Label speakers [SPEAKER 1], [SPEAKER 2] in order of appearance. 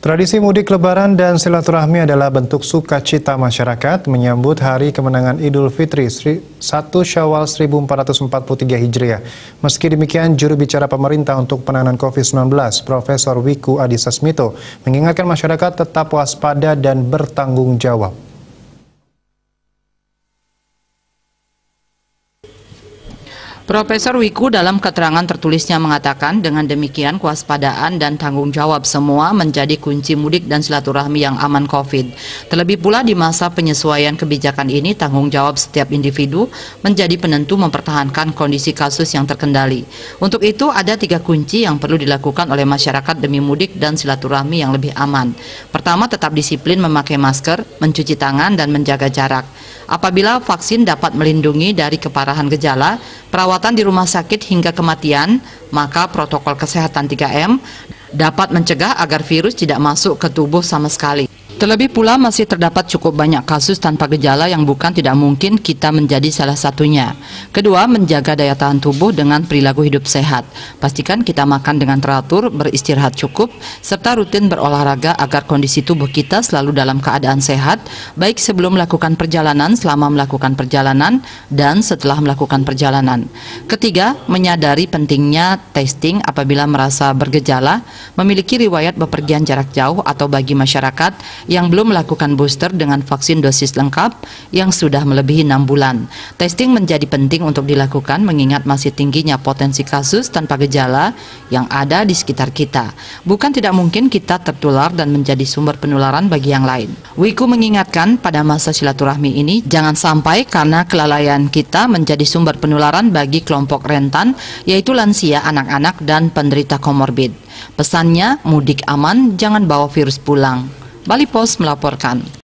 [SPEAKER 1] Tradisi mudik lebaran dan silaturahmi adalah bentuk sukacita masyarakat menyambut hari kemenangan Idul Fitri 1 Syawal 1443 Hijriah. Meski demikian, juru bicara pemerintah untuk penanganan COVID-19, Profesor Wiku Adhisa Smito, mengingatkan masyarakat tetap waspada dan bertanggung jawab.
[SPEAKER 2] Profesor Wiku dalam keterangan tertulisnya mengatakan dengan demikian kewaspadaan dan tanggung jawab semua menjadi kunci mudik dan silaturahmi yang aman COVID. Terlebih pula di masa penyesuaian kebijakan ini tanggung jawab setiap individu menjadi penentu mempertahankan kondisi kasus yang terkendali. Untuk itu ada tiga kunci yang perlu dilakukan oleh masyarakat demi mudik dan silaturahmi yang lebih aman. Pertama tetap disiplin memakai masker, mencuci tangan dan menjaga jarak. Apabila vaksin dapat melindungi dari keparahan gejala, perawat perawatan di rumah sakit hingga kematian, maka protokol kesehatan 3M dapat mencegah agar virus tidak masuk ke tubuh sama sekali. Terlebih pula masih terdapat cukup banyak kasus tanpa gejala yang bukan tidak mungkin kita menjadi salah satunya. Kedua, menjaga daya tahan tubuh dengan perilaku hidup sehat. Pastikan kita makan dengan teratur, beristirahat cukup, serta rutin berolahraga agar kondisi tubuh kita selalu dalam keadaan sehat, baik sebelum melakukan perjalanan, selama melakukan perjalanan, dan setelah melakukan perjalanan. Ketiga, menyadari pentingnya testing apabila merasa bergejala, memiliki riwayat bepergian jarak jauh atau bagi masyarakat yang belum melakukan booster dengan vaksin dosis lengkap yang sudah melebihi 6 bulan. Testing menjadi penting untuk dilakukan mengingat masih tingginya potensi kasus tanpa gejala yang ada di sekitar kita. Bukan tidak mungkin kita tertular dan menjadi sumber penularan bagi yang lain. Wiku mengingatkan pada masa silaturahmi ini jangan sampai karena kelalaian kita menjadi sumber penularan bagi kelompok rentan yaitu lansia, anak-anak, dan penderita komorbid. Pesannya, mudik aman, jangan bawa virus pulang. Bali Post melaporkan.